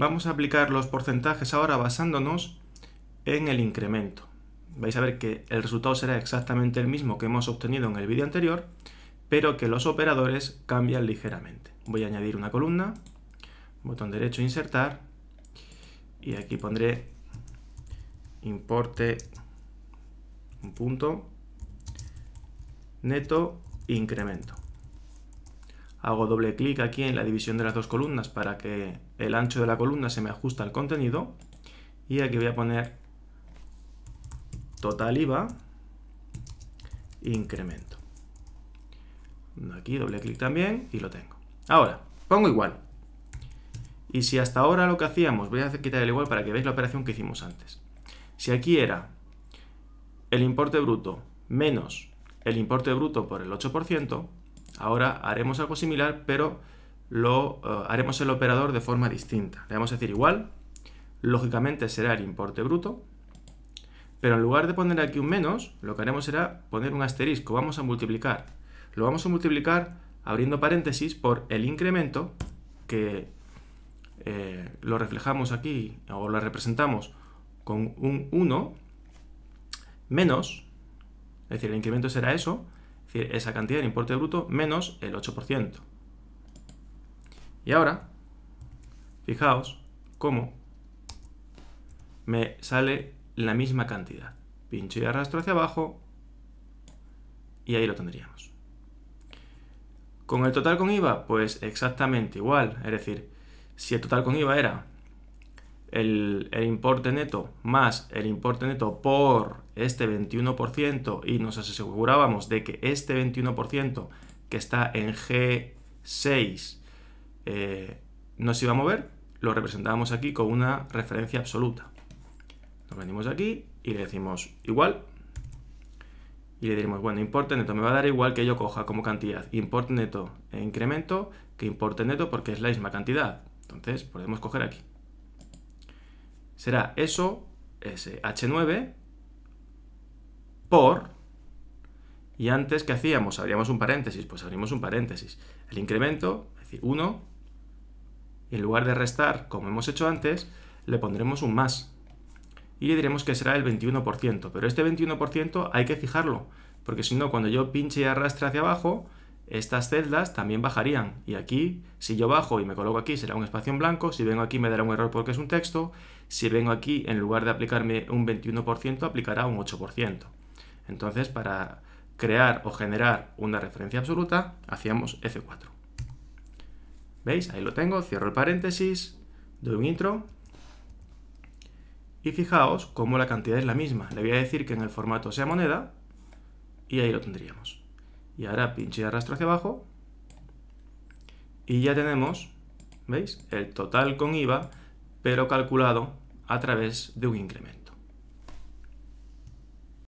Vamos a aplicar los porcentajes ahora basándonos en el incremento. Vais a ver que el resultado será exactamente el mismo que hemos obtenido en el vídeo anterior, pero que los operadores cambian ligeramente. Voy a añadir una columna, botón derecho insertar, y aquí pondré importe, un punto, neto, incremento hago doble clic aquí en la división de las dos columnas para que el ancho de la columna se me ajusta al contenido y aquí voy a poner total IVA incremento aquí doble clic también y lo tengo ahora pongo igual y si hasta ahora lo que hacíamos voy a quitar el igual para que veáis la operación que hicimos antes si aquí era el importe bruto menos el importe bruto por el 8%, Ahora haremos algo similar, pero lo eh, haremos el operador de forma distinta. Le vamos a decir igual, lógicamente será el importe bruto, pero en lugar de poner aquí un menos, lo que haremos será poner un asterisco, vamos a multiplicar. Lo vamos a multiplicar abriendo paréntesis por el incremento que eh, lo reflejamos aquí o lo representamos con un 1 menos, es decir, el incremento será eso, es decir, esa cantidad de importe bruto menos el 8%. Y ahora, fijaos cómo me sale la misma cantidad. Pincho y arrastro hacia abajo y ahí lo tendríamos. Con el total con IVA, pues exactamente igual. Es decir, si el total con IVA era el, importe neto más el importe neto por este 21% y nos asegurábamos de que este 21% que está en G6 eh, no se iba a mover, lo representábamos aquí con una referencia absoluta. Nos venimos aquí y le decimos igual. Y le diríamos, bueno, importe neto me va a dar igual que yo coja como cantidad. Importe neto e incremento que importe neto porque es la misma cantidad. Entonces podemos coger aquí será eso, ese H9, por, y antes, que hacíamos? Abríamos un paréntesis, pues abrimos un paréntesis. El incremento, es decir, 1, y en lugar de restar, como hemos hecho antes, le pondremos un más. Y le diremos que será el 21%, pero este 21% hay que fijarlo, porque si no, cuando yo pinche y arrastre hacia abajo, estas celdas también bajarían. Y aquí, si yo bajo y me coloco aquí, será un espacio en blanco. Si vengo aquí, me dará un error porque es un texto. Si vengo aquí, en lugar de aplicarme un 21%, aplicará un 8%. Entonces, para crear o generar una referencia absoluta, hacíamos F4. ¿Veis? Ahí lo tengo. Cierro el paréntesis, doy un intro. Y fijaos cómo la cantidad es la misma. Le voy a decir que en el formato sea moneda y ahí lo tendríamos. Y ahora pinche y arrastro hacia abajo. Y ya tenemos, ¿veis? El total con IVA, pero calculado a través de un incremento.